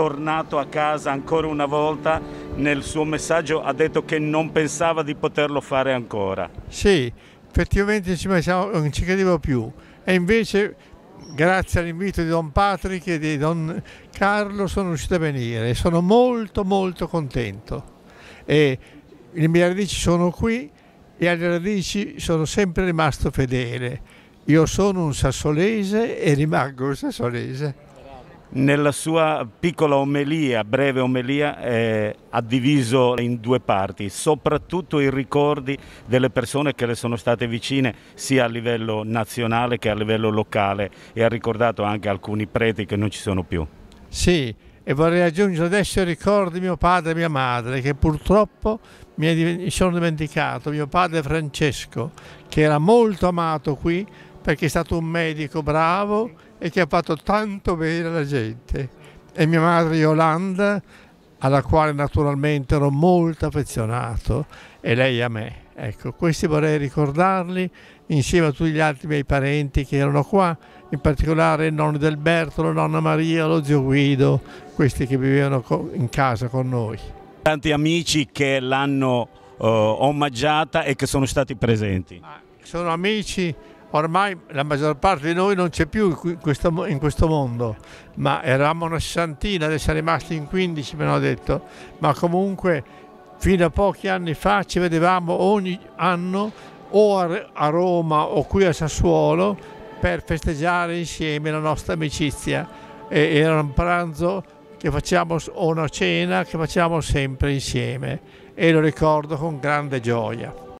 tornato a casa ancora una volta, nel suo messaggio ha detto che non pensava di poterlo fare ancora. Sì, effettivamente non ci credevo più e invece grazie all'invito di Don Patrick e di Don Carlo sono riuscito a venire e sono molto molto contento. E le mie radici sono qui e alle radici sono sempre rimasto fedele. Io sono un sassolese e rimango un sassolese. Nella sua piccola omelia, breve omelia, eh, ha diviso in due parti, soprattutto i ricordi delle persone che le sono state vicine sia a livello nazionale che a livello locale e ha ricordato anche alcuni preti che non ci sono più. Sì, e vorrei aggiungere adesso i ricordi di mio padre e mia madre che purtroppo mi sono dimenticato, mio padre Francesco che era molto amato qui perché è stato un medico bravo e che ha fatto tanto bene alla gente. E mia madre Yolanda, alla quale naturalmente ero molto affezionato, e lei a me. Ecco, questi vorrei ricordarli insieme a tutti gli altri miei parenti che erano qua, in particolare il nonno Delberto, la nonna Maria, lo zio Guido, questi che vivevano in casa con noi. Tanti amici che l'hanno eh, omaggiata e che sono stati presenti. Ah, sono amici ormai la maggior parte di noi non c'è più in questo, mondo, ma eravamo una sessantina, adesso è rimasti in 15 me l'ho detto, ma comunque fino a pochi anni fa ci vedevamo ogni anno o a Roma o qui a Sassuolo per festeggiare insieme la nostra amicizia. E era un pranzo che facciamo o una cena che facciamo sempre insieme e lo ricordo con grande gioia.